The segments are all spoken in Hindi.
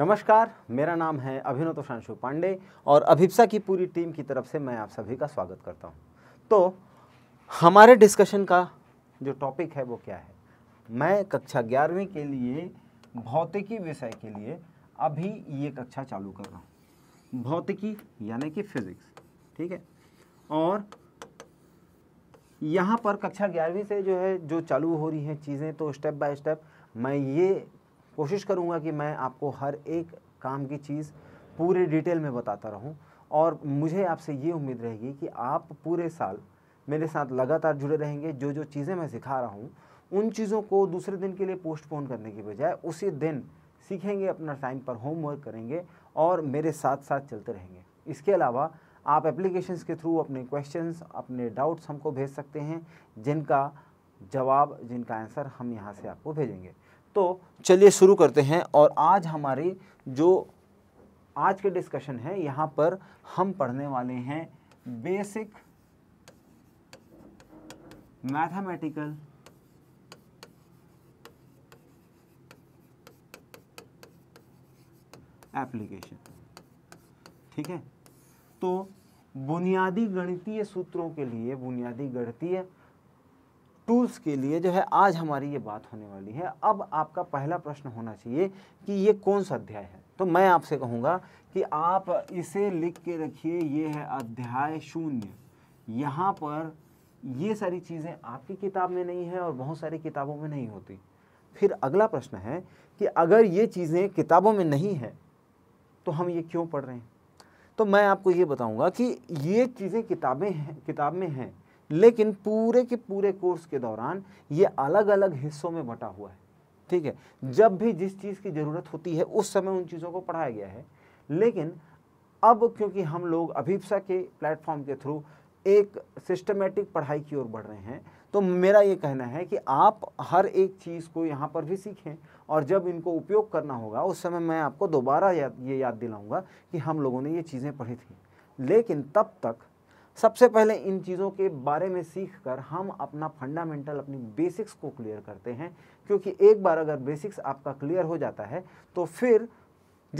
नमस्कार मेरा नाम है अभिनव तोषांशु पांडे और अभिप्सा की पूरी टीम की तरफ से मैं आप सभी का स्वागत करता हूं। तो हमारे डिस्कशन का जो टॉपिक है वो क्या है मैं कक्षा ग्यारहवीं के लिए भौतिकी विषय के लिए अभी ये कक्षा चालू कर रहा हूँ भौतिकी यानी कि फिज़िक्स ठीक है और यहाँ पर कक्षा ग्यारहवीं से जो है जो चालू हो रही हैं चीज़ें तो स्टेप बाय स्टेप मैं ये कोशिश करूँगा कि मैं आपको हर एक काम की चीज़ पूरे डिटेल में बताता रहूँ और मुझे आपसे ये उम्मीद रहेगी कि आप पूरे साल मेरे साथ लगातार जुड़े रहेंगे जो जो चीज़ें मैं सिखा रहा हूँ उन चीज़ों को दूसरे दिन के लिए पोस्टपोन करने की बजाय उसी दिन सीखेंगे अपना टाइम पर होमवर्क करेंगे और मेरे साथ साथ चलते रहेंगे इसके अलावा आप एप्लीकेशंस के थ्रू अपने क्वेश्चंस अपने डाउट्स हमको भेज सकते हैं जिनका जवाब जिनका आंसर हम यहाँ से आपको भेजेंगे तो चलिए शुरू करते हैं और आज हमारी जो आज के डिस्कशन है यहाँ पर हम पढ़ने वाले हैं बेसिक मैथमेटिकल एप्लीकेशन ठीक है तो बुनियादी गणितीय सूत्रों के लिए बुनियादी गणितीय टूल्स के लिए जो है आज हमारी ये बात होने वाली है अब आपका पहला प्रश्न होना चाहिए कि ये कौन सा अध्याय है तो मैं आपसे कहूँगा कि आप इसे लिख के रखिए ये है अध्याय शून्य यहाँ पर ये सारी चीज़ें आपकी किताब में नहीं है और बहुत सारी किताबों में नहीं होती फिर अगला प्रश्न है कि अगर ये चीज़ें किताबों में नहीं है तो हम ये क्यों पढ़ रहे हैं तो मैं आपको ये बताऊँगा कि ये चीज़ें किताबें हैं किताब में हैं लेकिन पूरे के पूरे कोर्स के दौरान ये अलग अलग हिस्सों में बटा हुआ है ठीक है जब भी जिस चीज़ की ज़रूरत होती है उस समय उन चीज़ों को पढ़ाया गया है लेकिन अब क्योंकि हम लोग अभिप्सा के प्लेटफॉर्म के थ्रू एक सिस्टमेटिक पढ़ाई की ओर बढ़ रहे हैं तो मेरा ये कहना है कि आप हर एक चीज़ को यहाँ पर भी सीखें और जब इनको उपयोग करना होगा उस समय मैं आपको दोबारा याद ये याद दिलाऊंगा कि हम लोगों ने ये चीज़ें पढ़ी थी लेकिन तब तक सबसे पहले इन चीज़ों के बारे में सीख कर हम अपना फंडामेंटल अपनी बेसिक्स को क्लियर करते हैं क्योंकि एक बार अगर बेसिक्स आपका क्लियर हो जाता है तो फिर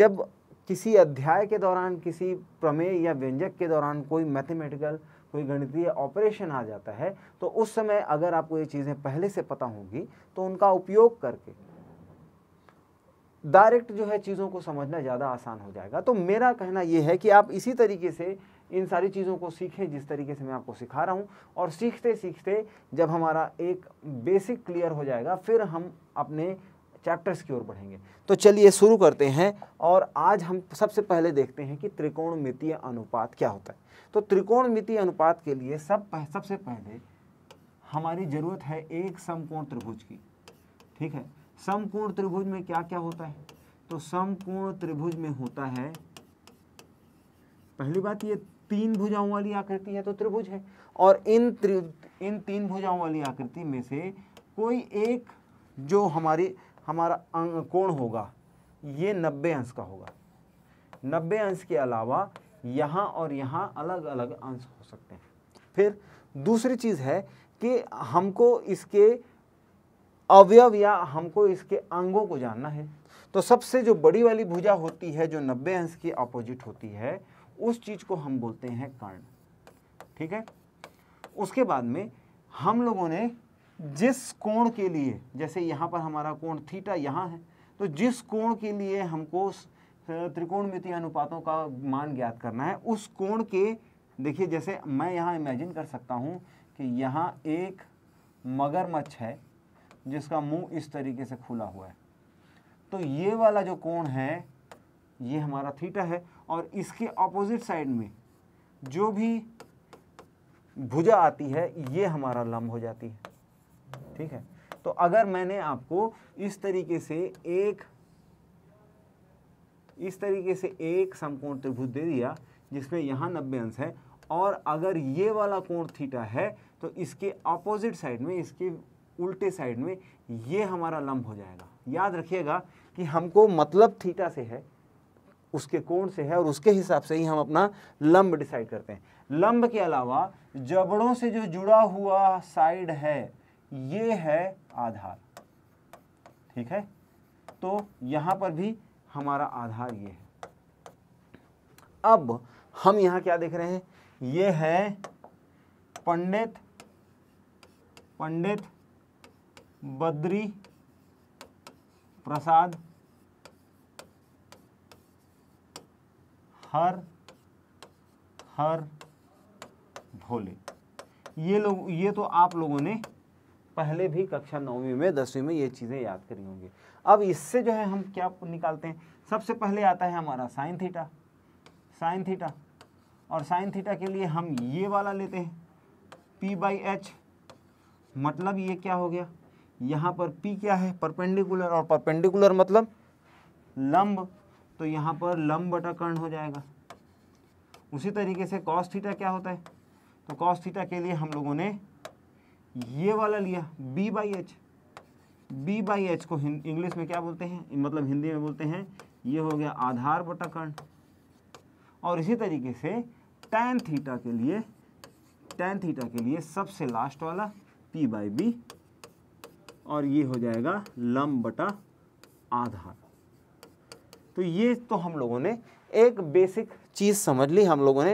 जब किसी अध्याय के दौरान किसी प्रमेय या व्यंजक के दौरान कोई मैथमेटिकल कोई गणितीय ऑपरेशन आ जाता है तो उस समय अगर आपको ये चीज़ें पहले से पता होंगी तो उनका उपयोग करके डायरेक्ट जो है चीज़ों को समझना ज़्यादा आसान हो जाएगा तो मेरा कहना ये है कि आप इसी तरीके से इन सारी चीज़ों को सीखें जिस तरीके से मैं आपको सिखा रहा हूँ और सीखते सीखते जब हमारा एक बेसिक क्लियर हो जाएगा फिर हम अपने चैप्टर्स की ओर बढ़ेंगे तो चलिए शुरू करते हैं और आज हम सबसे पहले देखते हैं कि मितीय अनुपात क्या होता है तो मितीय अनुपात के लिए सब पह, सबसे पहले हमारी ज़रूरत है एक समकोण त्रिभुज की ठीक है समकोण त्रिभुज में क्या क्या होता है तो समकोण त्रिभुज में होता है पहली बात ये तीन भुजाओं वाली आकृति है तो त्रिभुज है और इन त्रि इन तीन भुजाओं वाली आकृति में से कोई एक जो हमारी हमारा कोण होगा ये नब्बे अंश का होगा नब्बे अंश के अलावा यहाँ और यहाँ अलग अलग अंश हो सकते हैं फिर दूसरी चीज़ है कि हमको इसके अवयव या हमको इसके अंगों को जानना है तो सबसे जो बड़ी वाली भुजा होती है जो नब्बे अंश की अपोजिट होती है उस चीज़ को हम बोलते हैं कर्ण ठीक है उसके बाद में हम लोगों ने जिस कोण के लिए जैसे यहाँ पर हमारा कोण थीटा यहाँ है तो जिस कोण के लिए हमको त्रिकोणमितीय अनुपातों का मान ज्ञात करना है उस कोण के देखिए जैसे मैं यहाँ इमेजिन कर सकता हूँ कि यहाँ एक मगरमच्छ है जिसका मुंह इस तरीके से खुला हुआ है तो ये वाला जो कोण है ये हमारा थीटा है और इसके ऑपोजिट साइड में जो भी भुजा आती है ये हमारा लम्ब हो जाती है ठीक है तो अगर मैंने आपको इस तरीके से एक इस तरीके से एक समकोण त्रिभुज दे दिया जिसमें यहाँ नब्बे अंश है और अगर ये वाला कोण थीटा है तो इसके ऑपोजिट साइड में इसके उल्टे साइड में ये हमारा लम्ब हो जाएगा याद रखिएगा कि हमको मतलब थीटा से है उसके कोण से है और उसके हिसाब से ही हम अपना लंब डिसाइड करते हैं लंब के अलावा जबड़ों से जो जुड़ा हुआ साइड है ये है आधार ठीक है तो यहां पर भी हमारा आधार ये है अब हम यहां क्या देख रहे हैं ये है पंडित पंडित बद्री प्रसाद हर हर भोले ये लोग ये तो आप लोगों ने पहले भी कक्षा नौवीं में दसवीं में ये चीज़ें याद करी होंगी अब इससे जो है हम क्या निकालते हैं सबसे पहले आता है हमारा साइन थीटा साइन थीटा और साइन थीटा के लिए हम ये वाला लेते हैं पी बाई एच मतलब ये क्या हो गया यहाँ पर पी क्या है परपेंडिकुलर और परपेंडिकुलर मतलब लंब तो यहाँ पर लम बटा कर्ण हो जाएगा उसी तरीके से कॉस थीटा क्या होता है तो कॉस थीटा के लिए हम लोगों ने ये वाला लिया B by H B by H को इंग्लिश में क्या बोलते हैं मतलब हिंदी में बोलते हैं ये हो गया आधार बटा कर्ण और इसी तरीके से टैन थीटा के लिए टैन थीटा के लिए सबसे लास्ट वाला पी बाई बी और ये हो जाएगा लम बटा आधार तो ये तो हम लोगों ने एक बेसिक चीज़ समझ ली हम लोगों ने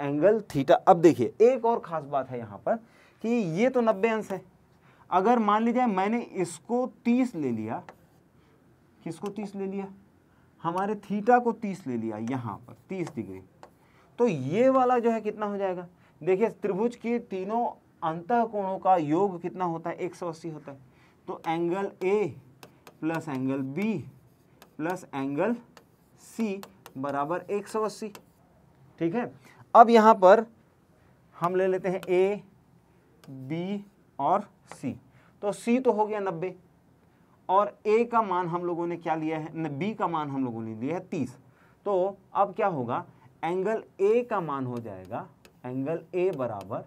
एंगल थीटा अब देखिए एक और ख़ास बात है यहाँ पर कि ये तो नब्बे अंश है अगर मान लीजिए मैंने इसको तीस ले लिया किसको तीस ले लिया हमारे थीटा को तीस ले लिया यहाँ पर तीस डिग्री तो ये वाला जो है कितना हो जाएगा देखिए त्रिभुज के तीनों अंत कोणों का योग कितना होता है एक सौ अस्सी होता है तो angle A plus angle B plus angle C बराबर एक सौ अस्सी ठीक है अब यहाँ पर हम ले लेते हैं ए बी और सी तो सी तो हो गया नब्बे और ए का मान हम लोगों ने क्या लिया है बी का मान हम लोगों ने लिया है तीस तो अब क्या होगा एंगल ए का मान हो जाएगा एंगल ए बराबर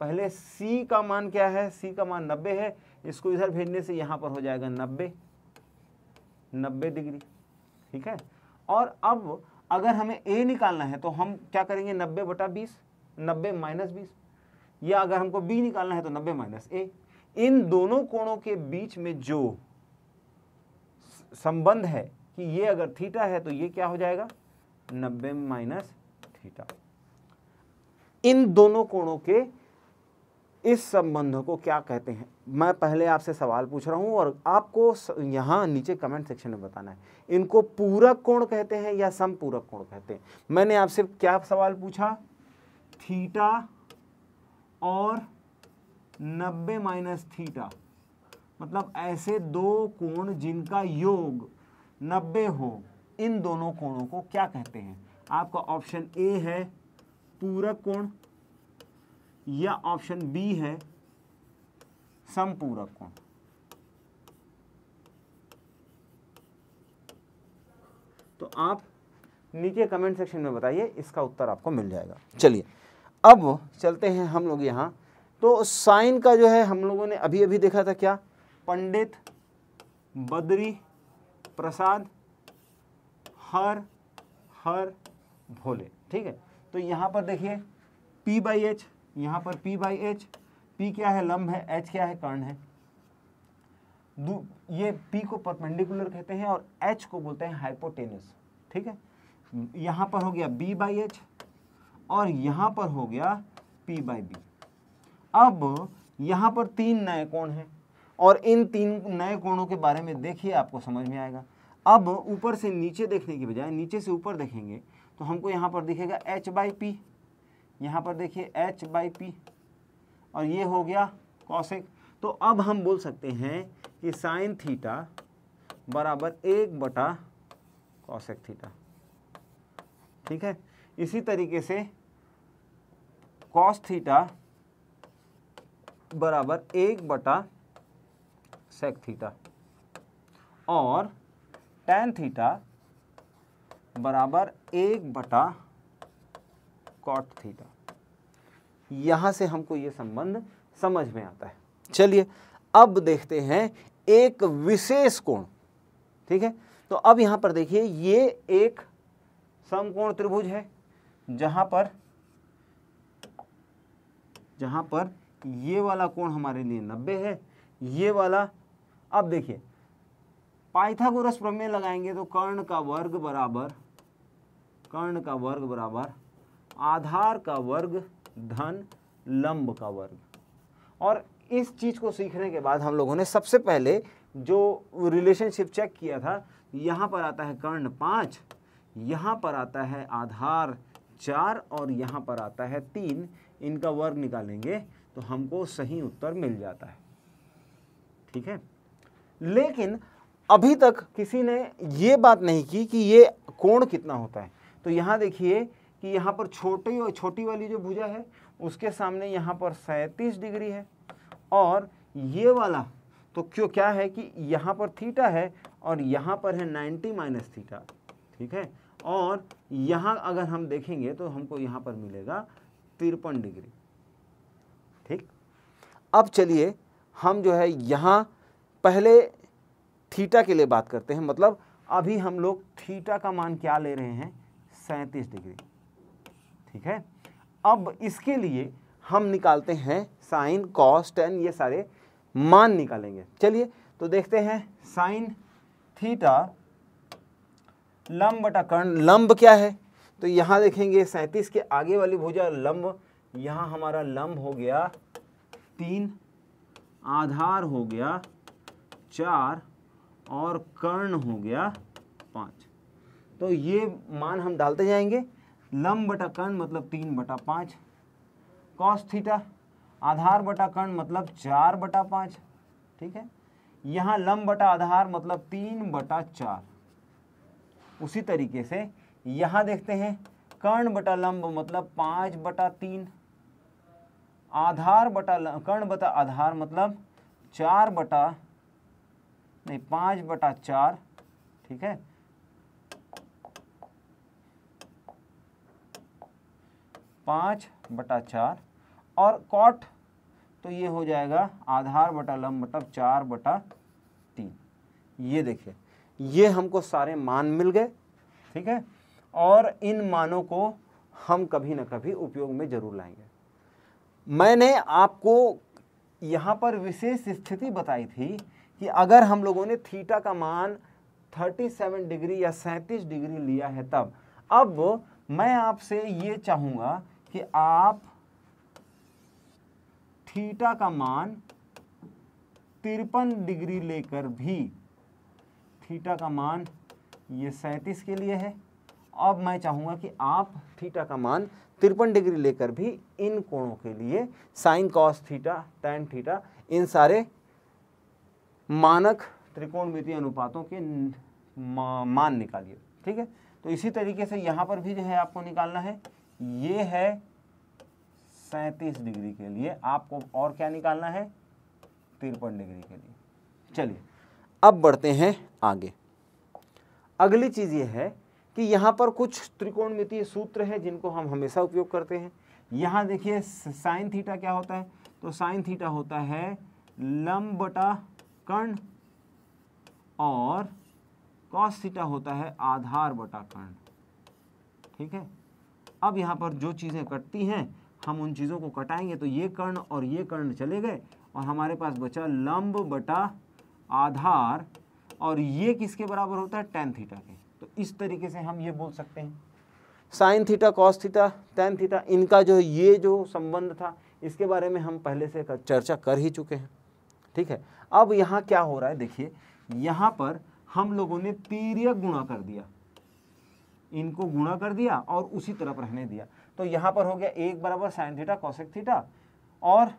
पहले सी का मान क्या है सी का मान नब्बे है इसको इधर भेजने से यहाँ पर हो जाएगा नब्बे 90 डिग्री ठीक है और अब अगर हमें ए निकालना है तो हम क्या करेंगे नब्बे बटा बीस नब्बे माइनस बीस या अगर हमको बी निकालना है तो नब्बे माइनस ए इन दोनों कोणों के बीच में जो संबंध है कि ये अगर थीटा है तो ये क्या हो जाएगा नब्बे माइनस थीटा इन दोनों कोणों के इस संबंध को क्या कहते हैं मैं पहले आपसे सवाल पूछ रहा हूं और आपको यहां नीचे कमेंट सेक्शन में बताना है इनको पूरक कोण कहते हैं या समपूरक कोण कहते हैं मैंने आपसे क्या सवाल पूछा थीटा और 90 माइनस थीटा मतलब ऐसे दो कोण जिनका योग 90 हो इन दोनों कोणों को क्या कहते हैं आपका ऑप्शन ए है पूरक कोण या ऑप्शन बी है समपूरक कोण तो आप नीचे कमेंट सेक्शन में बताइए इसका उत्तर आपको मिल जाएगा चलिए अब चलते हैं हम लोग यहां तो साइन का जो है हम लोगों ने अभी अभी देखा था क्या पंडित बद्री प्रसाद हर हर भोले ठीक है तो यहां पर देखिए पी बाई एच यहां पर P बाई एच पी क्या है लंब है एच क्या है कर्ण है ये पी को परपेंडिकुलर कहते हैं और एच को बोलते हैं हाइपोटेनस ठीक है यहां पर हो गया बी बाई एच और यहां पर हो गया पी बाई बी अब यहां पर तीन नए कोण हैं और इन तीन नए कोणों के बारे में देखिए आपको समझ में आएगा अब ऊपर से नीचे देखने की बजाय नीचे से ऊपर देखेंगे तो हमको यहां पर दिखेगा एच बाई पी यहाँ पर देखिए एच बाई पी और ये हो गया कॉसेक तो अब हम बोल सकते हैं कि साइन थीटा बराबर एक बटा कॉसेक थीटा ठीक है इसी तरीके से कॉस थीटा बराबर एक बटा सेक थीटा और टेन थीटा बराबर एक बटा कॉट थीटा यहां से हमको ये संबंध समझ में आता है चलिए अब देखते हैं एक विशेष कोण ठीक है तो अब यहां पर देखिए ये एक समकोण त्रिभुज है जहां पर जहां पर ये वाला कोण हमारे लिए 90 है ये वाला अब देखिए पाइथागोरस प्रमेय लगाएंगे तो कर्ण का वर्ग बराबर कर्ण का वर्ग बराबर आधार का वर्ग धन लंब का वर्ग और इस चीज़ को सीखने के बाद हम लोगों ने सबसे पहले जो रिलेशनशिप चेक किया था यहाँ पर आता है कर्ण पाँच यहाँ पर आता है आधार चार और यहाँ पर आता है तीन इनका वर्ग निकालेंगे तो हमको सही उत्तर मिल जाता है ठीक है लेकिन अभी तक किसी ने ये बात नहीं की कि ये कोण कितना होता है तो यहाँ देखिए कि यहाँ पर छोटी और छोटी वाली जो भुजा है उसके सामने यहाँ पर सैंतीस डिग्री है और ये वाला तो क्यों क्या है कि यहाँ पर थीटा है और यहाँ पर है 90 माइनस थीटा ठीक है और यहाँ अगर हम देखेंगे तो हमको यहाँ पर मिलेगा तिरपन डिग्री ठीक अब चलिए हम जो है यहाँ पहले थीटा के लिए बात करते हैं मतलब अभी हम लोग थीटा का मान क्या ले रहे हैं सैंतीस डिग्री ठीक है अब इसके लिए हम निकालते हैं साइन कॉस टेन ये सारे मान निकालेंगे चलिए तो देखते हैं साइन थीटा लंब बटा कर्ण लंब क्या है तो यहाँ देखेंगे सैंतीस के आगे वाली भुजा लंब यहाँ हमारा लंब हो गया तीन आधार हो गया चार और कर्ण हो गया पाँच तो ये मान हम डालते जाएंगे लंब बटा कर्ण मतलब तीन बटा पाँच कॉस थीटा आधार बटा कर्ण मतलब चार बटा पाँच ठीक है यहाँ लंब बटा आधार मतलब तीन बटा चार उसी तरीके से यहाँ देखते हैं कर्ण बटा लंब मतलब पाँच बटा तीन आधार बटा कर्ण बटा आधार मतलब चार बटा नहीं पाँच बटा चार ठीक है पाँच बटा चार और कॉट तो ये हो जाएगा आधार बटा लम मतलब चार बटा तीन ये देखिए ये हमको सारे मान मिल गए ठीक है और इन मानों को हम कभी ना कभी उपयोग में जरूर लाएंगे मैंने आपको यहाँ पर विशेष स्थिति बताई थी कि अगर हम लोगों ने थीटा का मान 37 डिग्री या 37 डिग्री लिया है तब अब मैं आपसे ये चाहूँगा कि आप थीटा का मान तिरपन डिग्री लेकर भी थीटा का मान ये सैंतीस के लिए है अब मैं चाहूँगा कि आप थीटा का मान तिरपन डिग्री लेकर भी इन कोणों के लिए sine cos theta tan theta इन सारे मानक त्रिकोणमितीय अनुपातों के मान निकालिए ठीक है तो इसी तरीके से यहाँ पर भी जो है आपको निकालना है ये है सैतीस डिग्री के लिए आपको और क्या निकालना है तिरपन डिग्री के लिए चलिए अब बढ़ते हैं आगे अगली चीज़ ये है कि यहां पर कुछ त्रिकोणमितीय सूत्र है जिनको हम हमेशा उपयोग करते हैं यहां देखिए साइन थीटा क्या होता है तो साइन थीटा होता है लंबटा कर्ण और कॉस थीटा होता है आधार बटा कर्ण ठीक है अब यहाँ पर जो चीज़ें कटती हैं हम उन चीज़ों को कटाएंगे तो ये कर्ण और ये कर्ण चले गए और हमारे पास बचा लंब बटा आधार और ये किसके बराबर होता है टेन थीटा के तो इस तरीके से हम ये बोल सकते हैं sine theta cos theta tan theta इनका जो ये जो संबंध था इसके बारे में हम पहले से चर्चा कर ही चुके हैं ठीक है अब यहाँ क्या हो रहा है देखिए यहाँ पर हम लोगों ने तीर्य गुणा कर दिया इनको गुणा कर दिया और उसी तरफ रहने दिया तो यहाँ पर हो गया एक बराबर साइन थीटा कॉसेक थीटा और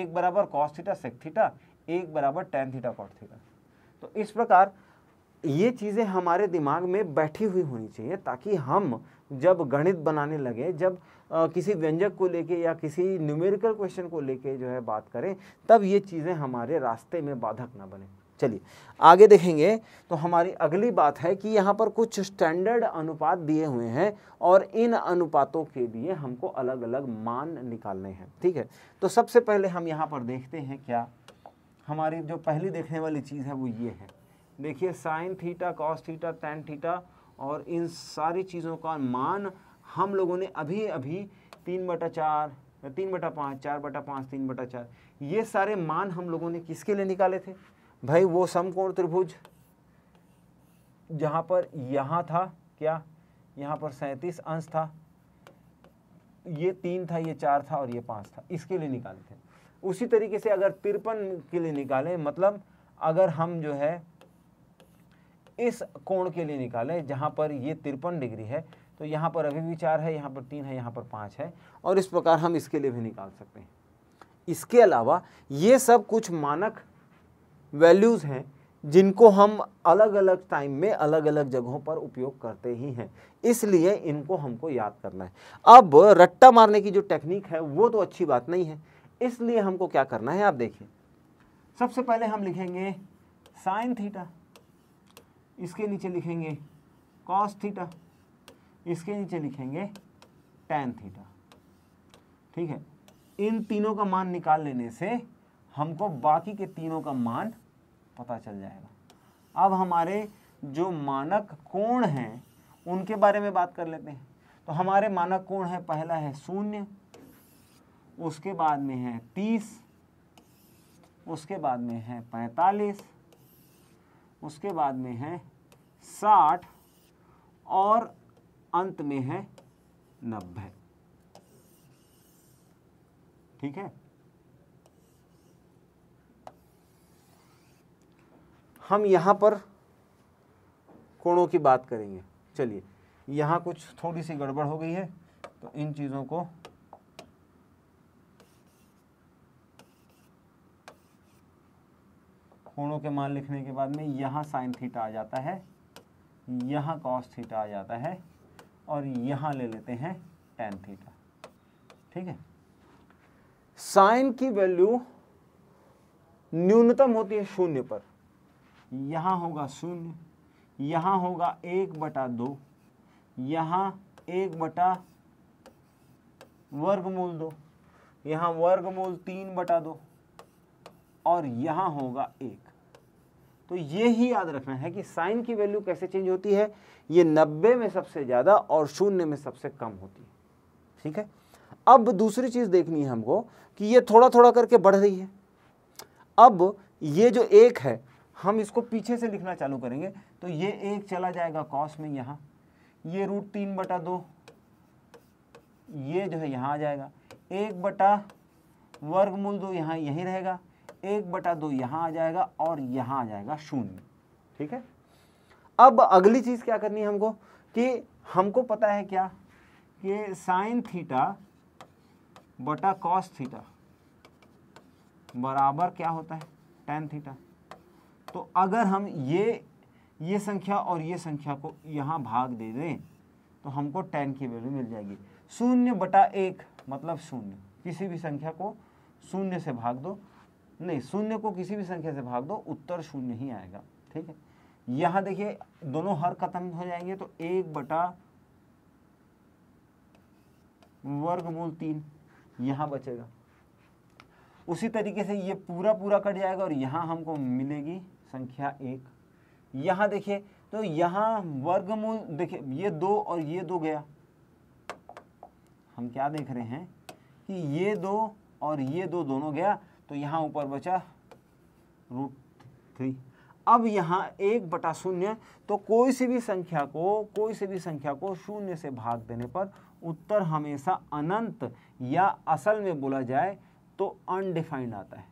एक बराबर कॉस थीटा सेक थीटा एक बराबर टेन थीटा कॉट थीटा तो इस प्रकार ये चीज़ें हमारे दिमाग में बैठी हुई होनी चाहिए ताकि हम जब गणित बनाने लगे जब आ, किसी व्यंजक को लेके या किसी न्यूमेरिकल क्वेश्चन को लेके जो है बात करें तब ये चीज़ें हमारे रास्ते में बाधक ना बने चलिए आगे देखेंगे तो हमारी अगली बात है कि यहाँ पर कुछ स्टैंडर्ड अनुपात दिए हुए हैं और इन अनुपातों के लिए हमको अलग अलग मान निकालने हैं ठीक है तो सबसे पहले हम यहाँ पर देखते हैं क्या हमारी जो पहली देखने वाली चीज़ है वो ये है देखिए sine theta cos theta tan theta और इन सारी चीज़ों का मान हम लोगों ने अभी अभी तीन बटा चार तीन बटा पाँच चार बटा पाँच तीन बटा चार ये सारे मान हम लोगों ने किसके लिए निकाले थे भाई वो समकोण त्रिभुज जहां पर यहाँ था क्या यहाँ पर सैतीस अंश था ये तीन था ये चार था और ये पांच था इसके लिए निकालते थे उसी तरीके से अगर तिरपन के लिए निकाले मतलब अगर हम जो है इस कोण के लिए निकालें जहां पर ये तिरपन डिग्री है तो यहाँ पर अभी भी चार है यहाँ पर तीन है यहाँ पर पांच है और इस प्रकार हम इसके लिए भी निकाल सकते हैं इसके अलावा ये सब कुछ मानक वैल्यूज़ हैं जिनको हम अलग अलग टाइम में अलग अलग जगहों पर उपयोग करते ही हैं इसलिए इनको हमको याद करना है अब रट्टा मारने की जो टेक्निक है वो तो अच्छी बात नहीं है इसलिए हमको क्या करना है आप देखिए सबसे पहले हम लिखेंगे साइन थीटा इसके नीचे लिखेंगे कॉस थीटा इसके नीचे लिखेंगे टेन थीटा ठीक है इन तीनों का मान निकाल लेने से हमको बाकी के तीनों का मान पता चल जाएगा अब हमारे जो मानक कोण हैं उनके बारे में बात कर लेते हैं तो हमारे मानक कोण है पहला है शून्य उसके बाद में है तीस उसके बाद में है पैंतालीस उसके बाद में है साठ और अंत में है नब्बे ठीक है हम यहाँ पर कोणों की बात करेंगे चलिए यहाँ कुछ थोड़ी सी गड़बड़ हो गई है तो इन चीज़ों को कोणों के मान लिखने के बाद में यहाँ साइन थीटा आ जाता है यहाँ कॉस थीटा आ जाता है और यहाँ ले लेते हैं टेन थीटा ठीक है साइन की वैल्यू न्यूनतम होती है शून्य पर यहाँ होगा शून्य यहाँ होगा एक बटा दो यहाँ एक बटा वर्गमूल दो यहाँ वर्गमूल तीन बटा दो और यहाँ होगा एक तो ये ही याद रखना है कि साइन की वैल्यू कैसे चेंज होती है ये नब्बे में सबसे ज़्यादा और शून्य में सबसे कम होती है ठीक है अब दूसरी चीज़ देखनी है हमको कि ये थोड़ा थोड़ा करके बढ़ रही है अब ये जो एक है हम इसको पीछे से लिखना चालू करेंगे तो ये एक चला जाएगा कॉस में यहाँ ये रूट तीन बटा दो ये जो है यहाँ आ जाएगा एक बटा वर्गमूल दो यहाँ यहीं रहेगा एक बटा दो यहाँ आ जाएगा और यहाँ आ जाएगा शून्य ठीक है अब अगली चीज़ क्या करनी है हमको कि हमको पता है क्या कि साइन थीटा बटा कॉस थीटा बराबर क्या होता है टेन थीटा तो अगर हम ये ये संख्या और ये संख्या को यहाँ भाग दे दें तो हमको टेन की वैल्यू मिल जाएगी शून्य बटा एक मतलब शून्य किसी भी संख्या को शून्य से भाग दो नहीं शून्य को किसी भी संख्या से भाग दो उत्तर शून्य ही आएगा ठीक है यहाँ देखिए दोनों हर खत्म हो जाएंगे तो एक बटा वर्ग मूल तीन यहाँ बचेगा उसी तरीके से ये पूरा पूरा कट जाएगा और यहाँ हमको मिलेगी संख्या एक यहाँ देखिए तो यहाँ वर्गमूल देखिए ये दो और ये दो गया हम क्या देख रहे हैं कि ये दो और ये दो दोनों गया तो यहाँ ऊपर बचा रूट थ्री अब यहाँ एक बटा शून्य तो कोई सी भी संख्या को कोई सी भी संख्या को शून्य से भाग देने पर उत्तर हमेशा अनंत या असल में बोला जाए तो अनडिफाइंड आता है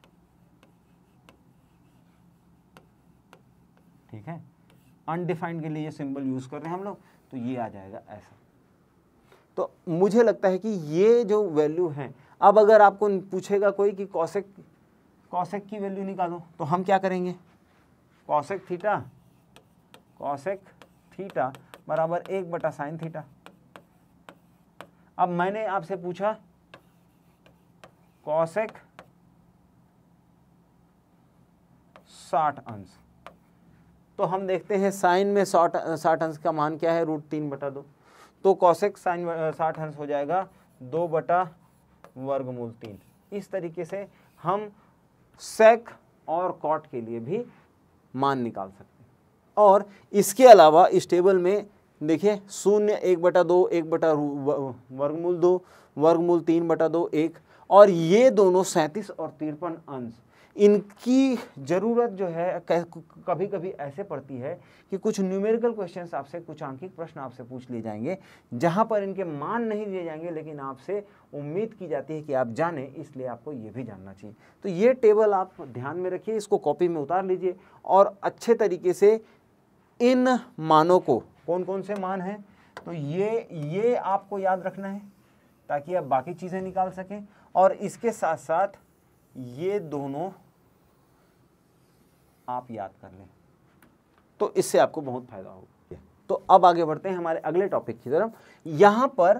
ठीक है अनडिफाइंड के लिए ये सिंबल यूज़ कर रहे हैं हम लोग तो ये आ जाएगा ऐसा तो मुझे लगता है कि ये जो वैल्यू है अब अगर आपको पूछेगा कोई कि कौशिक कौशिक की वैल्यू निकालो तो हम क्या करेंगे कौशिक थीटा कौशिक थीटा बराबर एक बटा साइन थीटा अब मैंने आपसे पूछा कौशिक साठ अंश तो हम देखते हैं साइन में साठ साठ अंश का मान क्या है रूट तीन बटा दो तो कौशिक साइन साठ अंश हो जाएगा दो बटा वर्गमूल तीन इस तरीके से हम सेक और कॉट के लिए भी मान निकाल सकते हैं और इसके अलावा इस टेबल में देखिए शून्य एक बटा दो एक बटा वर्गमूल दो वर्गमूल तीन बटा दो एक और ये दोनों सैंतीस और तिरपन अंश इनकी ज़रूरत जो है कभी कभी ऐसे पड़ती है कि कुछ न्यूमेरिकल क्वेश्चंस आपसे कुछ आंकिक प्रश्न आपसे पूछ लिए जाएंगे जहां पर इनके मान नहीं दिए जाएंगे लेकिन आपसे उम्मीद की जाती है कि आप जाने इसलिए आपको ये भी जानना चाहिए तो ये टेबल आप ध्यान में रखिए इसको कॉपी में उतार लीजिए और अच्छे तरीके से इन मानों को कौन कौन से मान हैं तो ये ये आपको याद रखना है ताकि आप बाकी चीज़ें निकाल सकें और इसके साथ साथ ये दोनों आप याद कर लें तो इससे आपको बहुत फायदा होगा तो अब आगे बढ़ते हैं हमारे अगले टॉपिक की तरफ यहाँ पर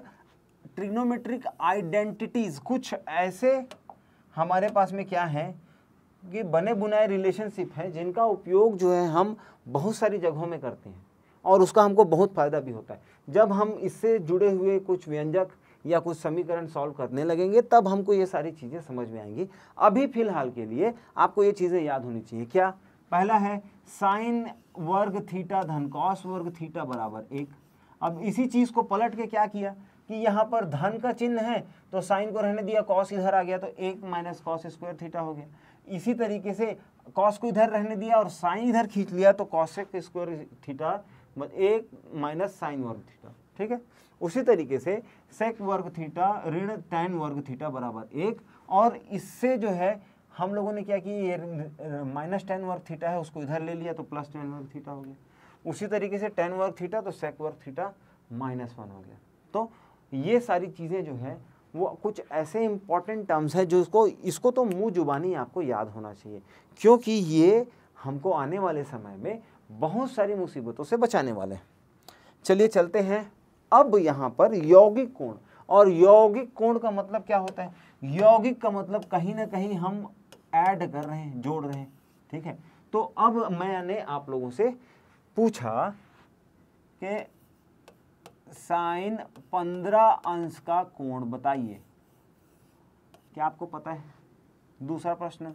ट्रिग्नोमेट्रिक आइडेंटिटीज कुछ ऐसे हमारे पास में क्या है ये बने बुनाए रिलेशनशिप हैं जिनका उपयोग जो है हम बहुत सारी जगहों में करते हैं और उसका हमको बहुत फ़ायदा भी होता है जब हम इससे जुड़े हुए कुछ व्यंजक या कुछ समीकरण सॉल्व करने लगेंगे तब हमको ये सारी चीज़ें समझ में आएंगी अभी फ़िलहाल के लिए आपको ये चीज़ें याद होनी चाहिए क्या पहला है साइन वर्ग थीटा धन कॉस वर्ग थीटा बराबर एक अब इसी चीज़ को पलट के क्या किया कि यहाँ पर धन का चिन्ह है तो साइन को रहने दिया कॉस इधर आ गया तो एक माइनस कॉस स्क्वायर थीटा हो गया इसी तरीके से कॉस को इधर रहने दिया और साइन इधर खींच लिया तो कॉसेक स्क्वायर थीटा मतलब एक माइनस साइन वर्ग थीटा ठीक है उसी तरीके से सेक वर्ग थीटा ऋण टैन वर्ग थीटा बराबर एक और इससे जो है हम लोगों ने क्या कि ये माइनस टेन वर्क थीटा है उसको इधर ले लिया तो प्लस टेन वर्क थीटा हो गया उसी तरीके से टेन वर्क थीटा तो सेक वर्क थीटा माइनस वन हो गया तो ये सारी चीज़ें जो है वो कुछ ऐसे इम्पॉर्टेंट टर्म्स है जो इसको इसको तो मुँह जुबानी आपको याद होना चाहिए क्योंकि ये हमको आने वाले समय में बहुत सारी मुसीबतों से बचाने वाले हैं चलिए चलते हैं अब यहाँ पर यौगिक कोण और यौगिक कोण का मतलब क्या होता है यौगिक का मतलब कहीं ना कहीं हम ऐड कर रहे हैं जोड़ रहे हैं ठीक है तो अब मैंने आप लोगों से पूछा कि साइन पंद्रह अंश का कोण बताइए क्या आपको पता है दूसरा प्रश्न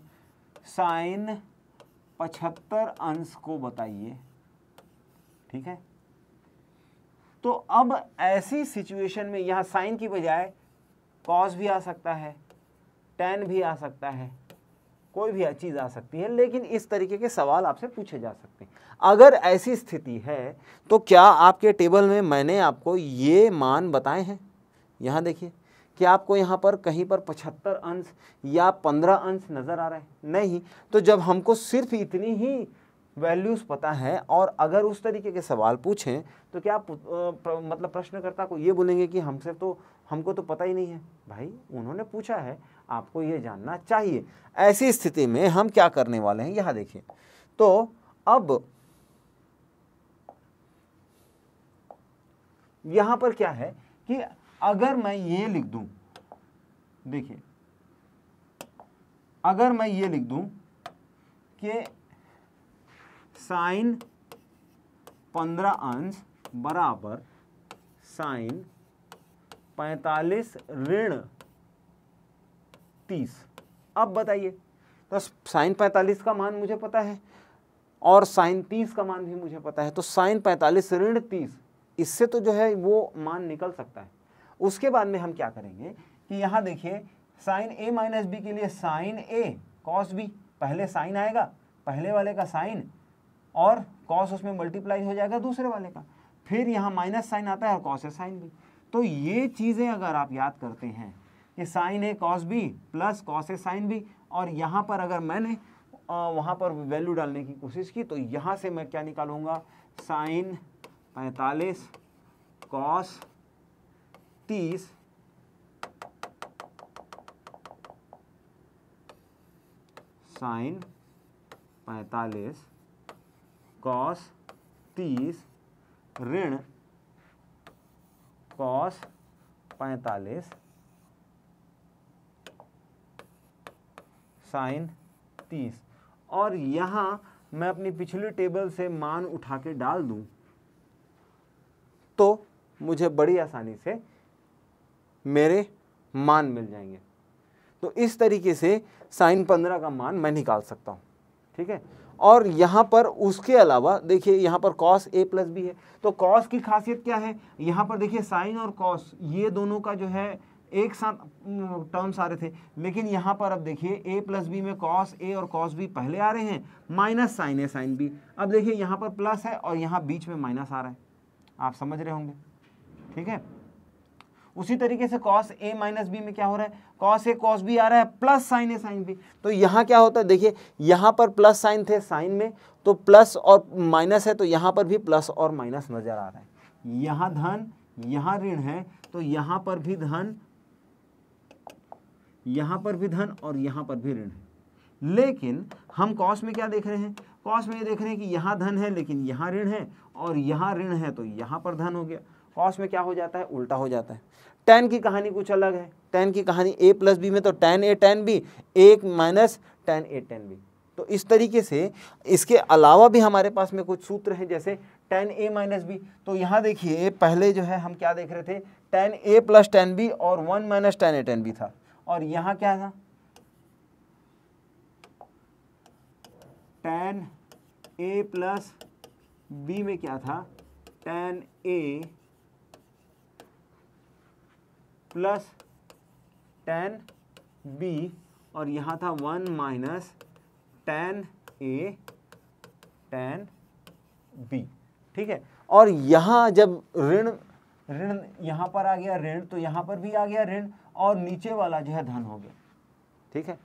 साइन पचहत्तर अंश को बताइए ठीक है तो अब ऐसी सिचुएशन में यहाँ साइन की बजाय कॉस भी आ सकता है टेन भी आ सकता है कोई भी चीज़ आ सकती है लेकिन इस तरीके के सवाल आपसे पूछे जा सकते हैं अगर ऐसी स्थिति है तो क्या आपके टेबल में मैंने आपको ये मान बताए हैं यहाँ देखिए कि आपको यहाँ पर कहीं पर पचहत्तर अंश या पंद्रह अंश नज़र आ रहे हैं नहीं तो जब हमको सिर्फ इतनी ही वैल्यूज़ पता है और अगर उस तरीके के सवाल पूछें तो क्या आप प्र, मतलब प्रश्नकर्ता को ये बोलेंगे कि हमसे तो हमको तो पता ही नहीं है भाई उन्होंने पूछा है आपको ये जानना चाहिए ऐसी स्थिति में हम क्या करने वाले हैं यहां देखिए तो अब यहां पर क्या है कि अगर मैं ये लिख दू देखिए अगर मैं ये लिख दू कि साइन पंद्रह अंश बराबर साइन पैंतालीस ऋण तीस अब बताइए तो साइन पैंतालीस का मान मुझे पता है और साइन तीस का मान भी मुझे पता है तो साइन पैंतालीस ऋण तीस इससे तो जो है वो मान निकल सकता है उसके बाद में हम क्या करेंगे कि यहाँ देखिए साइन ए माइनस बी के लिए साइन ए कॉस बी पहले साइन आएगा पहले वाले का साइन और कॉस उसमें मल्टीप्लाई हो जाएगा दूसरे वाले का फिर यहाँ माइनस साइन आता है और कॉस है साइन भी तो ये चीज़ें अगर आप याद करते हैं कि साइन है कॉस बी प्लस कॉस है साइन बी और यहाँ पर अगर मैंने वहाँ पर वैल्यू डालने की कोशिश की तो यहाँ से मैं क्या निकालूंगा साइन पैंतालीस कॉस तीस साइन पैंतालीस कॉस तीस ऋण कॉस पैंतालीस साइन तीस और यहाँ मैं अपनी पिछली टेबल से मान उठा के डाल दूँ तो मुझे बड़ी आसानी से मेरे मान मिल जाएंगे तो इस तरीके से साइन पंद्रह का मान मैं निकाल सकता हूँ ठीक है और यहाँ पर उसके अलावा देखिए यहाँ पर कॉस ए प्लस बी है तो कॉस की खासियत क्या है यहाँ पर देखिए साइन और कॉस ये दोनों का जो है एक साथ टर्म्स आ रहे थे लेकिन यहाँ पर अब देखिए ए प्लस बी में कॉस ए और कॉस बी पहले आ रहे हैं minus sine A sine B अब देखिए यहाँ पर प्लस है और यहाँ बीच में माइनस आ रहा है आप समझ रहे होंगे ठीक है उसी तरीके से कॉस ए माइनस बी में क्या हो रहा है कॉस ए कॉस बी आ रहा है plus sine A sine B तो यहाँ क्या होता है देखिए यहाँ पर प्लस साइन थे साइन में तो प्लस और माइनस है तो यहाँ पर भी प्लस और माइनस नजर आ रहा है यहाँ धन यहाँ ऋण है तो यहाँ पर भी धन यहाँ पर भी धन और यहाँ पर भी ऋण है लेकिन हम कॉस में क्या देख रहे हैं कॉस में ये देख रहे हैं कि यहाँ धन है लेकिन यहाँ ऋण है और यहाँ ऋण है तो यहाँ पर धन हो गया कॉस में क्या हो जाता है उल्टा हो जाता है टेन की कहानी कुछ अलग है टेन की कहानी ए प्लस बी में तो टेन ए टेन बी एक minus tan A tan B तो इस तरीके से इसके अलावा भी हमारे पास में कुछ सूत्र हैं जैसे टेन ए माइनस बी तो यहाँ देखिए पहले जो है हम क्या देख रहे थे tan A plus tan B और one minus tan A tan B था और यहां क्या था टेन ए प्लस बी में क्या था tan A plus tan B और यहां था one minus tan A tan B ठीक है और यहां जब ऋण ऋण यहां पर आ गया ऋण तो यहां पर भी आ गया ऋण और नीचे वाला जो है धन हो गया ठीक है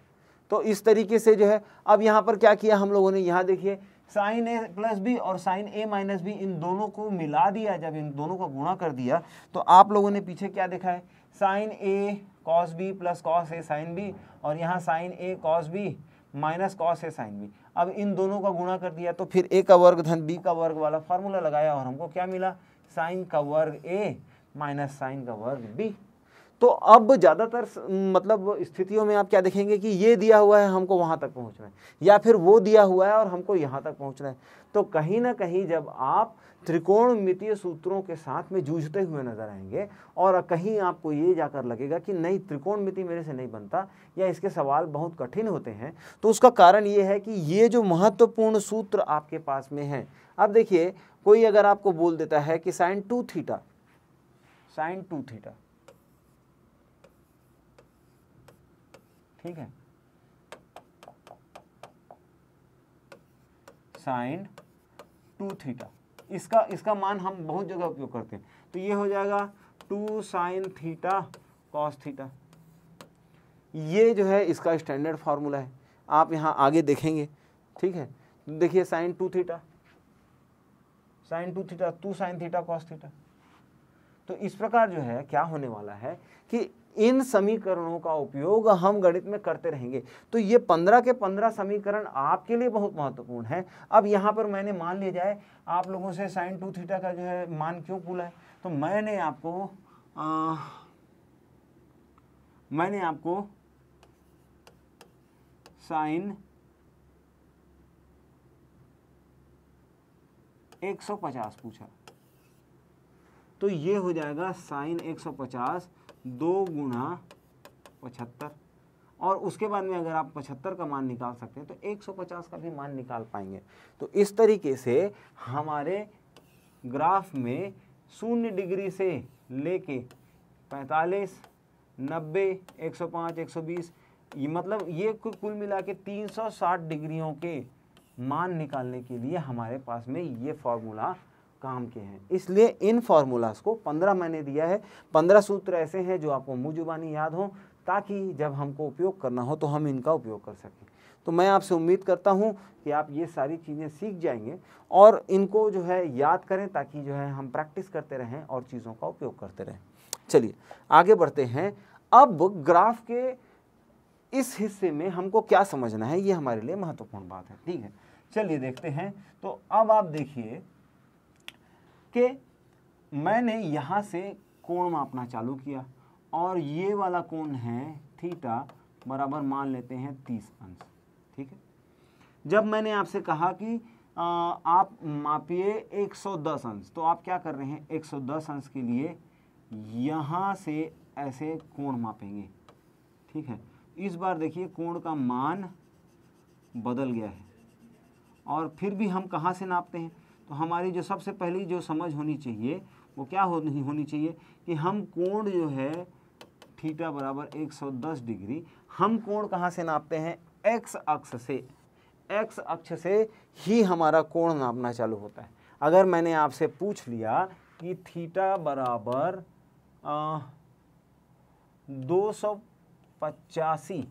तो इस तरीके से जो है अब यहाँ पर क्या किया हम लोगों ने यहाँ देखिए साइन ए प्लस बी और साइन ए माइनस बी इन दोनों को मिला दिया जब इन दोनों को गुणा कर दिया तो आप लोगों ने पीछे क्या देखा है sine A cos B plus cos A sine B और यहाँ sine A cos B minus cos A sine B अब इन दोनों का गुणा कर दिया तो फिर ए का वर्ग धन बी का वर्ग वाला फार्मूला लगाया और हमको क्या मिला साइन का वर्ग ए माइनस साइन का वर्ग बी तो अब ज़्यादातर मतलब स्थितियों में आप क्या देखेंगे कि ये दिया हुआ है हमको वहाँ तक पहुँचना है या फिर वो दिया हुआ है और हमको यहाँ तक पहुँचना है तो कहीं ना कहीं जब आप मितीय सूत्रों के साथ में जूझते हुए नजर आएंगे और कहीं आपको ये जाकर लगेगा कि नहीं मिति मेरे से नहीं बनता या इसके सवाल बहुत कठिन होते हैं तो उसका कारण ये है कि ये जो महत्वपूर्ण सूत्र आपके पास में है अब देखिए कोई अगर आपको बोल देता है कि sine two theta sine two theta ठीक है साइन टू थीटा इसका इसका मान हम बहुत जगह उपयोग करते हैं तो ये हो जाएगा two sine theta cos theta ये जो है इसका स्टैंडर्ड फार्मूला है आप यहाँ आगे देखेंगे ठीक है देखिए sine two theta sine two theta two sine theta cos theta तो इस प्रकार जो है क्या होने वाला है कि इन समीकरणों का उपयोग हम गणित में करते रहेंगे तो ये पंद्रह के पंद्रह समीकरण आपके लिए बहुत महत्वपूर्ण है अब यहाँ पर मैंने मान लिया जाए आप लोगों से साइन टू थीटा का जो है मान क्यों बोला है तो मैंने आपको आ, मैंने आपको साइन 150 पूछा तो ये हो जाएगा साइन 150 दो गुणा पचहत्तर और उसके बाद में अगर आप पचहत्तर का मान निकाल सकते हैं तो 150 का भी मान निकाल पाएंगे तो इस तरीके से हमारे ग्राफ में शून्य डिग्री से लेके 45, 90, 105, 120 ये मतलब ये कुल मिला के साठ डिग्रियों के मान निकालने के लिए हमारे पास में ये फॉर्मूला काम के हैं इसलिए इन फार्मूलाज को पंद्रह मैंने दिया है पंद्रह सूत्र ऐसे हैं जो आपको मुँह जुबानी याद हों ताकि जब हमको उपयोग करना हो तो हम इनका उपयोग कर सकें तो मैं आपसे उम्मीद करता हूं कि आप ये सारी चीज़ें सीख जाएंगे और इनको जो है याद करें ताकि जो है हम प्रैक्टिस करते रहें और चीज़ों का उपयोग करते रहें चलिए आगे बढ़ते हैं अब ग्राफ के इस हिस्से में हमको क्या समझना है ये हमारे लिए महत्वपूर्ण बात है ठीक है चलिए देखते हैं तो अब आप देखिए कि मैंने यहाँ से कोण मापना चालू किया और ये वाला कोण है थीटा बराबर मान लेते हैं तीस अंश ठीक है जब मैंने आपसे कहा कि आ, आप मापिए 110 अंश तो आप क्या कर रहे हैं 110 अंश के लिए यहाँ से ऐसे कोण मापेंगे ठीक है इस बार देखिए कोण का मान बदल गया है और फिर भी हम कहाँ से नापते हैं तो हमारी जो सबसे पहली जो समझ होनी चाहिए वो क्या हो नहीं होनी चाहिए कि हम कोण जो है थीटा बराबर 110 डिग्री हम कोण कहाँ से नापते हैं एक्स अक्ष से एक्स अक्ष से ही हमारा कोण नापना चालू होता है अगर मैंने आपसे पूछ लिया कि थीटा बराबर दो सौ पचासी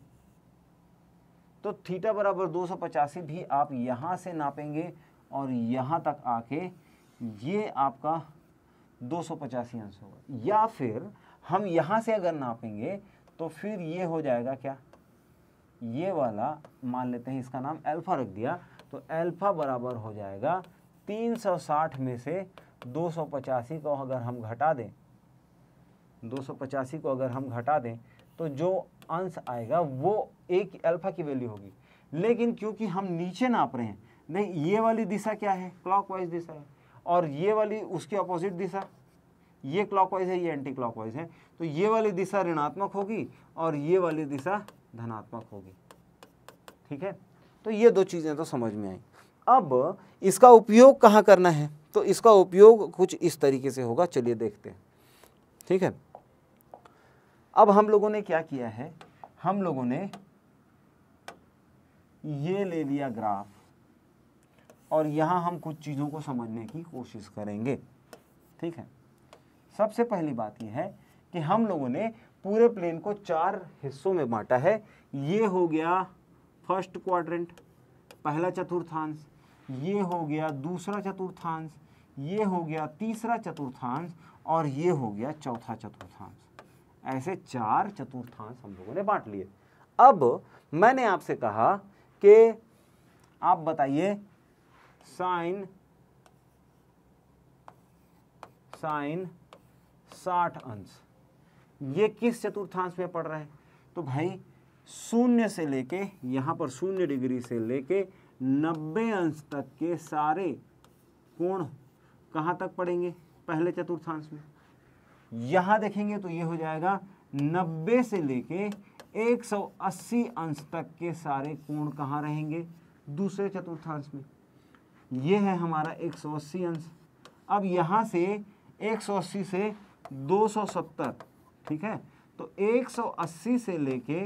तो थीटा बराबर दो सौ पचासी भी आप यहाँ से नापेंगे और यहाँ तक आके ये आपका दो आंसर होगा या फिर हम यहाँ से अगर नापेंगे तो फिर ये हो जाएगा क्या ये वाला मान लेते हैं इसका नाम अल्फ़ा रख दिया तो अल्फ़ा बराबर हो जाएगा 360 में से दो को अगर हम घटा दें दो को अगर हम घटा दें तो जो अंश आएगा वो एक अल्फ़ा की वैल्यू होगी लेकिन क्योंकि हम नीचे नाप रहे हैं नहीं ये वाली दिशा क्या है क्लॉकवाइज दिशा है और ये वाली उसके अपोजिट दिशा ये क्लॉकवाइज है ये एंटी क्लॉकवाइज है तो ये वाली दिशा ऋणात्मक होगी और ये वाली दिशा धनात्मक होगी ठीक है तो ये दो चीज़ें तो समझ में आई अब इसका उपयोग कहाँ करना है तो इसका उपयोग कुछ इस तरीके से होगा चलिए देखते हैं ठीक है अब हम लोगों ने क्या किया है हम लोगों ने ये ले लिया ग्राफ और यहाँ हम कुछ चीज़ों को समझने की कोशिश करेंगे ठीक है सबसे पहली बात यह है कि हम लोगों ने पूरे प्लेन को चार हिस्सों में बांटा है ये हो गया फर्स्ट क्वाड्रेंट पहला चतुर्थांश ये हो गया दूसरा चतुर्थांश ये हो गया तीसरा चतुर्थांश और ये हो गया चौथा चतुर्थांश ऐसे चार चतुर्थांश हम लोगों ने बांट लिए अब मैंने आपसे कहा कि आप बताइए साइन साइन साठ अंश ये किस चतुर्थांश में पड़ रहा है तो भाई शून्य से लेके यहाँ पर शून्य डिग्री से लेके नब्बे अंश तक के सारे कोण कहाँ तक पड़ेंगे पहले चतुर्थांश में यहाँ देखेंगे तो ये हो जाएगा नब्बे से लेके 180 अंश तक के सारे कोण कहाँ रहेंगे दूसरे चतुर्थांश में ये है हमारा एक सौ अस्सी अंश अब यहाँ से एक सौ अस्सी से दो सौ सत्तर ठीक है तो एक सौ अस्सी से लेके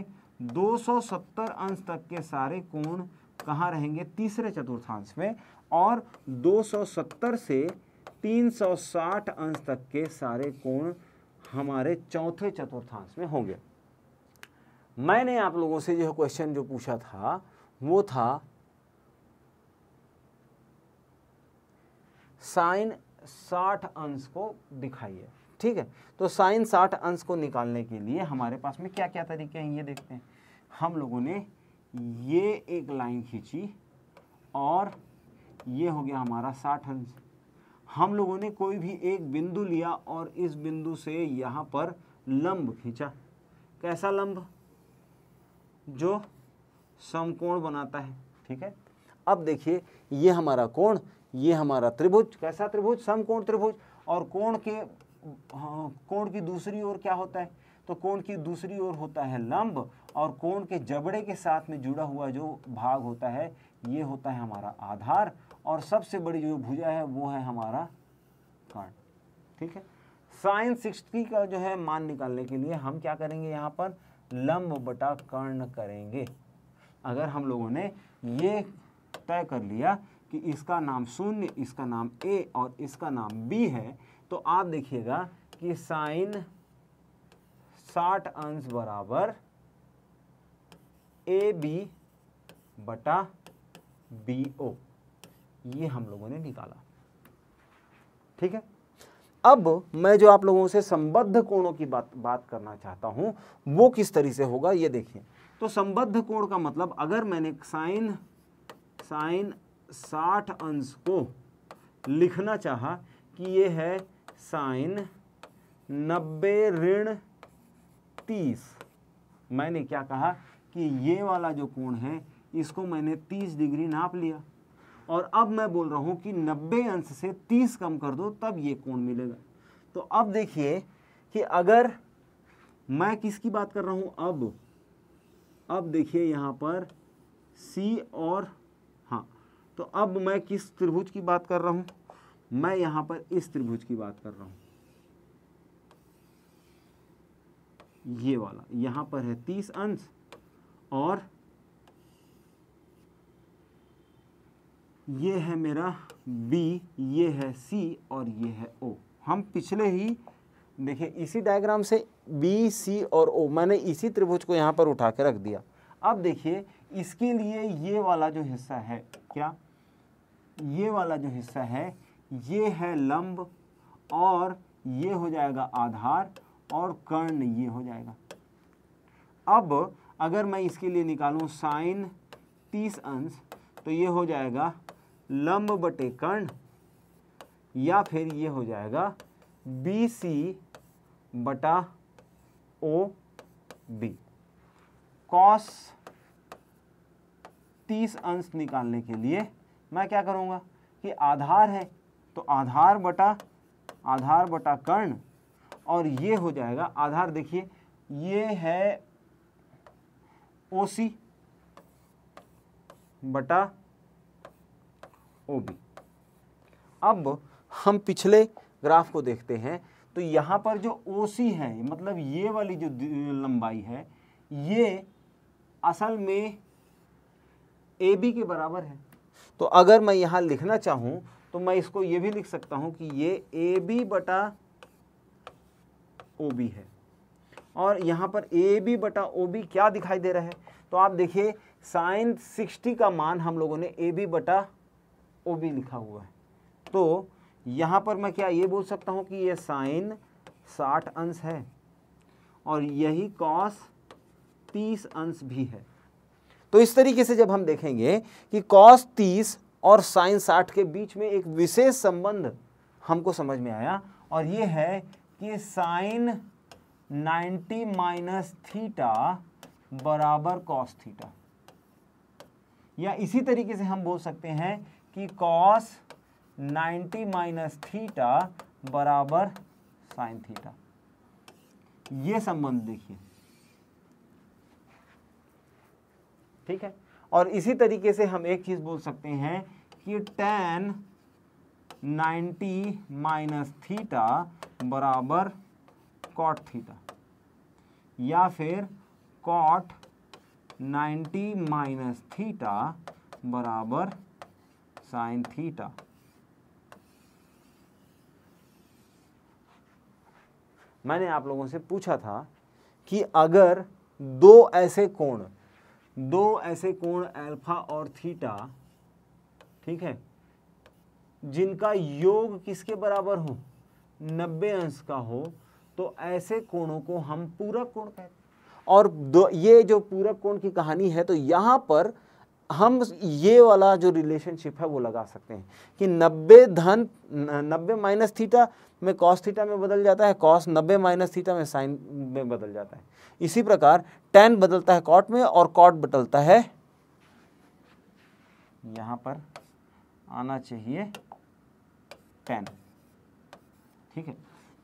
दो सौ सत्तर अंश तक के सारे कोण कहाँ रहेंगे तीसरे चतुर्थांश में और दो सौ सत्तर से तीन सौ साठ अंश तक के सारे कोण हमारे चौथे चतुर्थांश में होंगे मैंने आप लोगों से जो क्वेश्चन जो पूछा था वो था साइन साठ अंश को दिखाइए ठीक है तो साइन साठ अंश को निकालने के लिए हमारे पास में क्या क्या तरीके हैं ये देखते हैं हम लोगों ने ये एक लाइन खींची और ये हो गया हमारा साठ अंश हम लोगों ने कोई भी एक बिंदु लिया और इस बिंदु से यहाँ पर लंब खींचा कैसा लंब जो समकोण बनाता है ठीक है अब देखिए ये हमारा कोण ये हमारा त्रिभुज कैसा त्रिभुज समकोण त्रिभुज और कोण के हाँ, कोण की दूसरी ओर क्या होता है तो कोण की दूसरी ओर होता है लंब और कोण के जबड़े के साथ में जुड़ा हुआ जो भाग होता है ये होता है हमारा आधार और सबसे बड़ी जो भुजा है वो है हमारा कर्ण ठीक है साइन सिक्सटी का जो है मान निकालने के लिए हम क्या करेंगे यहाँ पर लंब बटा कर्ण करेंगे अगर हम लोगों ने ये तय कर लिया कि इसका नाम शून्य इसका नाम ए और इसका नाम बी है तो आप देखिएगा कि साइन साठ अंश बराबर ए बी बटा बी ओ ये हम लोगों ने निकाला ठीक है अब मैं जो आप लोगों से संबद्ध कोणों की बात बात करना चाहता हूं वो किस तरीके से होगा ये देखिए तो संबद्ध कोण का मतलब अगर मैंने साइन साइन साठ अंश को लिखना चाहा कि ये है साइन नब्बे ऋण तीस मैंने क्या कहा कि ये वाला जो कोण है इसको मैंने तीस डिग्री नाप लिया और अब मैं बोल रहा हूँ कि नब्बे अंश से तीस कम कर दो तब ये कोण मिलेगा तो अब देखिए कि अगर मैं किसकी बात कर रहा हूँ अब अब देखिए यहाँ पर सी और तो अब मैं किस त्रिभुज की बात कर रहा हूं मैं यहां पर इस त्रिभुज की बात कर रहा हूं ये वाला यहां पर है तीस अंश और ये है मेरा बी ये है सी और ये है ओ हम पिछले ही देखिए इसी डायग्राम से बी सी और ओ मैंने इसी त्रिभुज को यहाँ पर उठा के रख दिया अब देखिए इसके लिए ये वाला जो हिस्सा है क्या ये वाला जो हिस्सा है ये है लंब और ये हो जाएगा आधार और कर्ण ये हो जाएगा अब अगर मैं इसके लिए निकालूं साइन तीस अंश तो ये हो जाएगा लंब बटे कर्ण या फिर ये हो जाएगा बी सी बटा ओ बी कॉस तीस अंश निकालने के लिए मैं क्या करूँगा कि आधार है तो आधार बटा आधार बटा कर्ण और ये हो जाएगा आधार देखिए ये है ओ सी बटा ओ बी अब हम पिछले ग्राफ को देखते हैं तो यहाँ पर जो ओ सी है मतलब ये वाली जो लंबाई है ये असल में ए बी के बराबर है तो अगर मैं यहाँ लिखना चाहूँ तो मैं इसको ये भी लिख सकता हूँ कि ये ए बी बटा ओ बी है और यहाँ पर ए बी बटा ओ बी क्या दिखाई दे रहा है तो आप देखिए साइन सिक्सटी का मान हम लोगों ने ए बी बटा ओ बी लिखा हुआ है तो यहाँ पर मैं क्या ये बोल सकता हूँ कि ये साइन साठ अंश है और यही कॉस तीस अंश भी है तो इस तरीके से जब हम देखेंगे कि कॉस तीस और साइन साठ के बीच में एक विशेष संबंध हमको समझ में आया और ये है कि साइन 90 माइनस थीटा बराबर कॉस थीटा या इसी तरीके से हम बोल सकते हैं कि कॉस 90 माइनस थीटा बराबर साइन थीटा ये संबंध देखिए ठीक है और इसी तरीके से हम एक चीज़ बोल सकते हैं कि टेन 90 माइनस थीटा बराबर कॉट थीटा या फिर कॉट 90 माइनस थीटा बराबर साइन थीटा मैंने आप लोगों से पूछा था कि अगर दो ऐसे कोण दो ऐसे कोण अल्फा और थीटा ठीक है जिनका योग किसके बराबर हो 90 अंश का हो तो ऐसे कोणों को हम पूरक कोण कहते हैं और दो ये जो पूरक कोण की कहानी है तो यहाँ पर हम ये वाला जो रिलेशनशिप है वो लगा सकते हैं कि 90 धन 90 माइनस थीटा में कॉस थीटा में बदल जाता है कॉस 90 माइनस थीटा में साइन में बदल जाता है इसी प्रकार टेन बदलता है कॉट में और कॉट बदलता है यहाँ पर आना चाहिए टेन ठीक है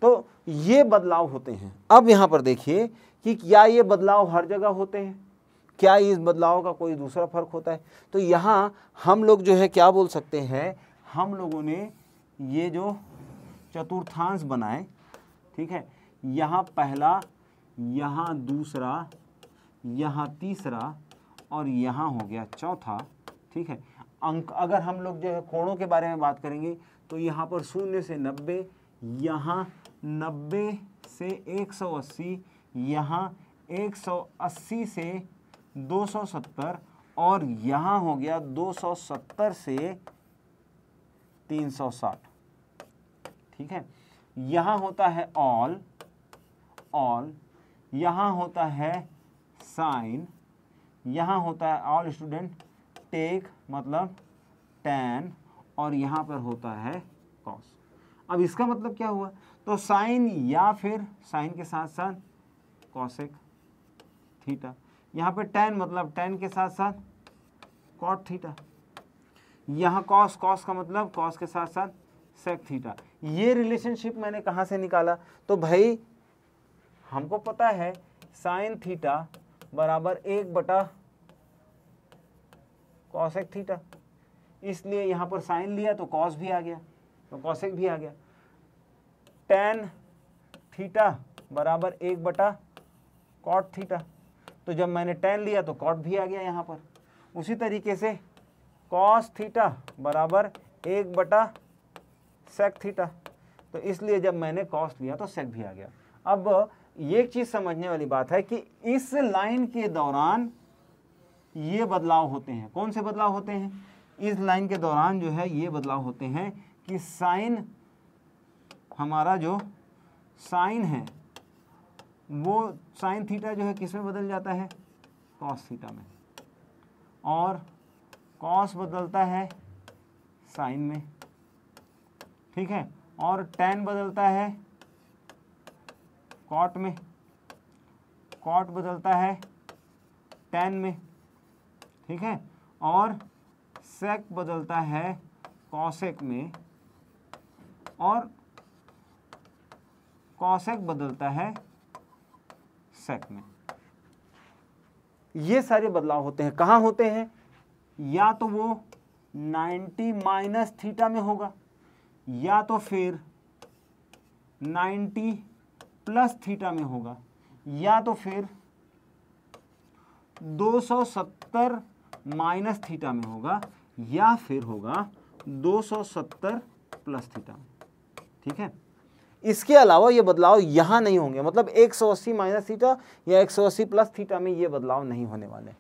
तो ये बदलाव होते हैं अब यहाँ पर देखिए कि क्या ये बदलाव हर जगह होते हैं क्या इस बदलाव का कोई दूसरा फर्क होता है तो यहाँ हम लोग जो है क्या बोल सकते हैं हम लोगों ने ये जो चतुर्थांश बनाए ठीक है यहाँ पहला यहाँ दूसरा यहाँ तीसरा और यहाँ हो गया चौथा ठीक है अंक अगर हम लोग जो है कोणों के बारे में बात करेंगे तो यहाँ पर शून्य से नब्बे यहाँ नब्बे से एक सौ अस्सी यहाँ एक सौ अस्सी से 270 और यहाँ हो गया 270 से 360 ठीक है यहाँ होता है ऑल ऑल यहाँ होता है साइन यहाँ होता है ऑल स्टूडेंट टेक मतलब टेन और यहाँ पर होता है कॉस अब इसका मतलब क्या हुआ तो साइन या फिर साइन के साथ साथ कॉसेक थीटा यहाँ पे टेन मतलब टेन के साथ साथ कॉट थीटा यहाँ कॉस कॉस का मतलब कॉस के साथ साथ सेक थीटा ये रिलेशनशिप मैंने कहाँ से निकाला तो भाई हमको पता है साइन थीटा बराबर एक बटा कॉसेक थीटा इसलिए यहाँ पर साइन लिया तो कॉस भी आ गया तो कॉसेक भी आ गया टेन थीटा बराबर एक बटा कॉट थीटा तो जब मैंने टेन लिया तो कॉट भी आ गया यहाँ पर उसी तरीके से कॉस थीटा बराबर एक बटा सेक थीटा तो इसलिए जब मैंने कॉस लिया तो सेक भी आ गया अब ये चीज़ समझने वाली बात है कि इस लाइन के दौरान ये बदलाव होते हैं कौन से बदलाव होते हैं इस लाइन के दौरान जो है ये बदलाव होते हैं कि साइन हमारा जो साइन है वो साइन थीटा जो है किस में बदल जाता है कॉस थीटा में और कॉस बदलता है साइन में ठीक है और टेन बदलता है कॉट में कॉट बदलता है टेन में ठीक है और सेक बदलता है कॉसेक में और कॉसेक बदलता है सेट में ये सारे बदलाव होते हैं कहाँ होते हैं या तो वो 90 माइनस थीटा में होगा या तो फिर 90 प्लस थीटा में होगा या तो फिर 270 माइनस थीटा में होगा या फिर होगा 270 प्लस थीटा में ठीक है इसके अलावा ये बदलाव यहाँ नहीं होंगे मतलब 180 माइनस थीटा या 180 प्लस थीटा में ये बदलाव नहीं होने वाले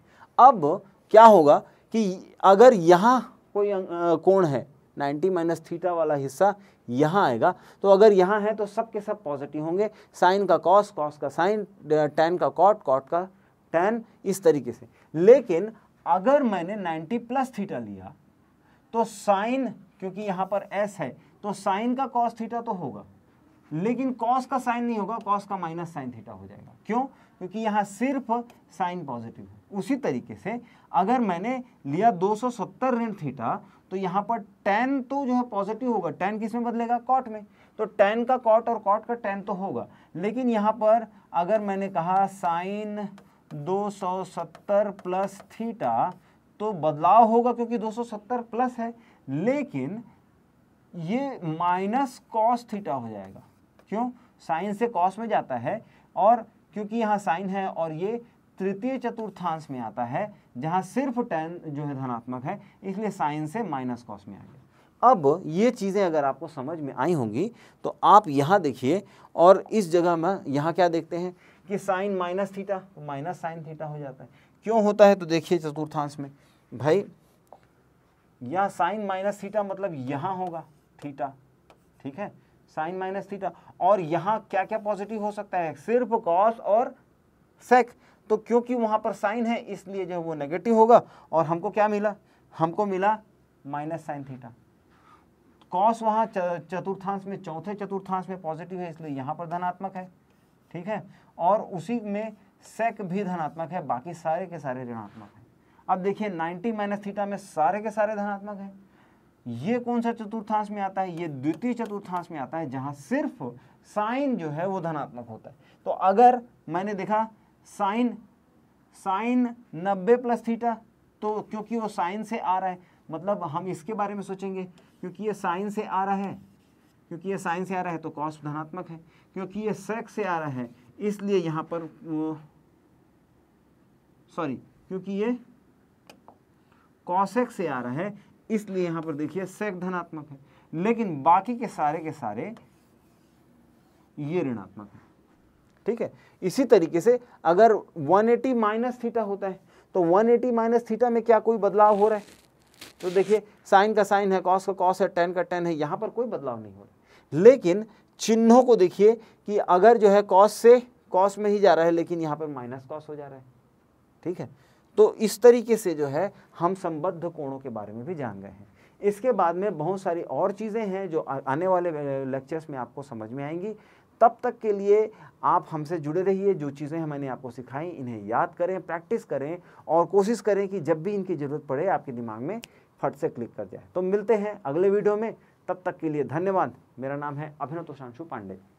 अब क्या होगा कि अगर यहाँ कोई अं, कोण है 90 माइनस थीटा वाला हिस्सा यहाँ आएगा तो अगर यहाँ है तो सब के सब पॉजिटिव होंगे साइन का कॉस कॉस का साइन टेन का कॉट कॉट का टेन इस तरीके से लेकिन अगर मैंने नाइन्टी प्लस थीटा लिया तो साइन क्योंकि यहाँ पर एस है तो साइन का कॉस थीटा तो होगा लेकिन कॉस का साइन नहीं होगा कॉस का माइनस साइन थीटा हो जाएगा क्यों क्योंकि यहाँ सिर्फ साइन पॉजिटिव है उसी तरीके से अगर मैंने लिया 270 ऋण थीटा तो यहाँ पर टेन तो जो है पॉजिटिव होगा टेन किस में बदलेगा कॉट में तो टेन का कॉट और कॉट का टेन तो होगा लेकिन यहाँ पर अगर मैंने कहा साइन 270 प्लस थीटा तो बदलाव होगा क्योंकि 270 प्लस है लेकिन ये माइनस कॉस थीटा हो जाएगा क्यों साइन से कॉस में जाता है और क्योंकि यहाँ साइन है और ये तृतीय चतुर्थांश में आता है जहाँ सिर्फ टेन जो है धनात्मक है इसलिए साइन से माइनस कॉस में आ गया अब ये चीज़ें अगर आपको समझ में आई होंगी तो आप यहाँ देखिए और इस जगह में यहाँ क्या देखते हैं कि sine minus theta minus sine theta हो जाता है क्यों होता है तो देखिए चतुर्थांश में भाई यहाँ साइन माइनस थीटा मतलब यहाँ होगा थीटा ठीक है साइन माइनस थीटा और यहाँ क्या क्या पॉजिटिव हो सकता है सिर्फ कॉस और सेक तो क्योंकि वहाँ पर साइन है इसलिए जो वो नेगेटिव होगा और हमको क्या मिला हमको मिला माइनस साइन थीटा कॉस वहाँ चतुर्थांश में चौथे चतुर्थांश में पॉजिटिव है इसलिए यहाँ पर धनात्मक है ठीक है और उसी में सेक भी धनात्मक है बाकी सारे के सारे ऋणात्मक हैं अब देखिए 90 माइनस थीटा में सारे के सारे धनात्मक हैं ये कौन सा चतुर्थांश में आता है ये द्वितीय चतुर्थांश में आता है जहां सिर्फ साइन जो है वो धनात्मक होता है तो अगर मैंने देखा साइन साइन नब्बे प्लस थीटा तो क्योंकि वो साइन से आ रहा है मतलब हम इसके बारे में सोचेंगे क्योंकि ये साइन से आ रहा है क्योंकि ये साइन से आ रहा है तो कॉस्ट धनात्मक है क्योंकि ये सेक्स से आ रहा है इसलिए यहाँ पर सॉरी क्योंकि ये कॉसेक से आ रहा है इसलिए यहां पर देखिए सेक धनात्मक है लेकिन बाकी के सारे के सारे ये ऋणात्मक है ठीक है इसी तरीके से अगर 180 एटी माइनस थीटा होता है तो 180 एटी माइनस थीटा में क्या कोई बदलाव हो रहा है तो देखिए साइन का साइन है कॉस का कॉस है टेन का टेन है यहां पर कोई बदलाव नहीं हो रहा लेकिन चिन्हों को देखिए कि अगर जो है कॉस से कॉस में ही जा रहा है लेकिन यहां पर माइनस कॉस हो जा रहा है ठीक है तो इस तरीके से जो है हम संबद्ध कोणों के बारे में भी जान गए हैं इसके बाद में बहुत सारी और चीज़ें हैं जो आने वाले लेक्चर्स में आपको समझ में आएंगी तब तक के लिए आप हमसे जुड़े रहिए जो चीज़ें मैंने आपको सिखाई इन्हें याद करें प्रैक्टिस करें और कोशिश करें कि जब भी इनकी ज़रूरत पड़े आपके दिमाग में फट से क्लिक कर जाए तो मिलते हैं अगले वीडियो में तब तक के लिए धन्यवाद मेरा नाम है अभिनव तोषांशु पांडे